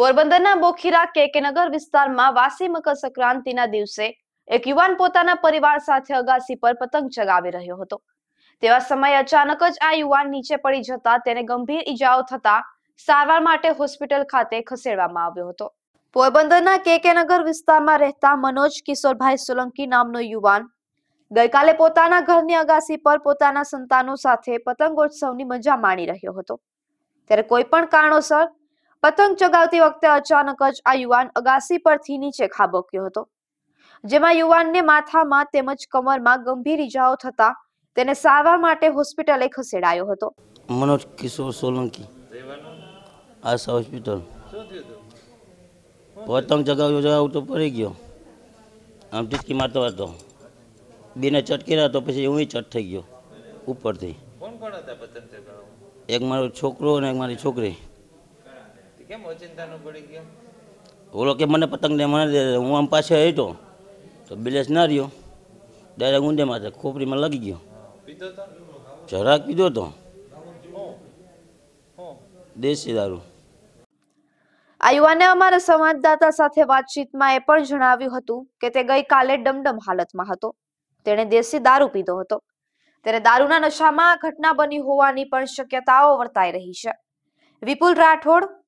પોરબંદરના બોખીરા કેકેનગર વિસ્તારમાં વાસી મકર સંક્રાંતિના દિવસે એક યુવાન પોતાના પરિવાર સાથે અગાસી પર પતંગ ચગાવી રહ્યો હતો તેવા સમયે અચાનક જ આ યુવાન નીચે પડી જતા તેને ગંભીર ઈજાઓ થતા સારવાર માટે હોસ્પિટલ ખાતે ખસેડવામાં આવ્યો હતો પોરબંદરના કેકેનગર વિસ્તારમાં રહેતા મનોજ કિશોરભાઈ સોલંકી નામનો યુવાન ગઈકાલે પોતાના ઘરની અગાસી પર પોતાના સંતાનો સાથે પતંગોત્સવની મજા માણી રહ્યો હતો ત્યારે કોઈ પણ કારણોસર પતંગ ચગાવતી વખતે અચાનક જ આ યુવાન અગાસી પરથી નીચે ખાબક્યો હતો જેમાં યુવાનને માથામાં તેમજ કમરમાં ગંભીર ઈજાઓ થતા તેને સારવાર માટે હોસ્પિટલે ખસેડાયો હતો મનોજ કિશોર સોલંકી આશા હોસ્પિટલ પતંગ ચગાવ્યો જગાવ તો પડી ગયો આમ ટીચકી મારતો હતો બેને ચટકી તો પછી હું ચટ થઈ ગયો ઉપરથી એક મારો છોકરો અને એક મારી છોકરી કેમ ઓચિંતાનો પડી ગયો ઓલો કે મને પતંગ દે મને હું આમ પાસે હેઠો તો બિલેસ ના રહ્યો ડાયરેક્ટ ઊંડે માથે ખોપરીમાં લાગી ગયો પીધો તો જરાક પીધો તો દેશી દારૂ આ યુવાને અમારા સંવાદદાતા સાથે વાતચીતમાં એ પણ જણાવ્યું હતું કે તે ગઈકાલે ડમડમ હાલતમાં હતો તેણે દેશી દારૂ પીધો હતો ત્યારે દારૂના નશામાં ઘટના બની હોવાની પણ શક્યતાઓ વર્તાઈ રહી છે વિપુલ રાઠોડ